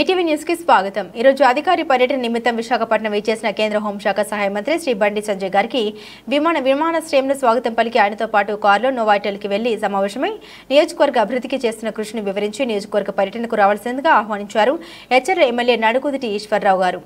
ETV news కి స్వాగతం ఈరోజు అధికారి పర్యటన నిమిత్తం విశాఖపట్నం విచ్చేసిన కేంద్ర హోంశాఖ సహాయ మంత్రి శ్రీ బండి సంజయ్ గారికి విమాన విమానాశ్రయంలో స్వాగతం పలికి ఆయనతో పాటు కారులో నోవాటల్కి వెళ్లి సమావేశమై నియోజకవర్గ అభివృద్ధికి చేస్తున్న కృషిని వివరించి నియోజకవర్గ పర్యటనకు రావాల్సిందిగా ఆహ్వానించారు హెచ్ఆర్ ఎమ్మెల్యే నడుకుదిటి ఈశ్వరరావు గారు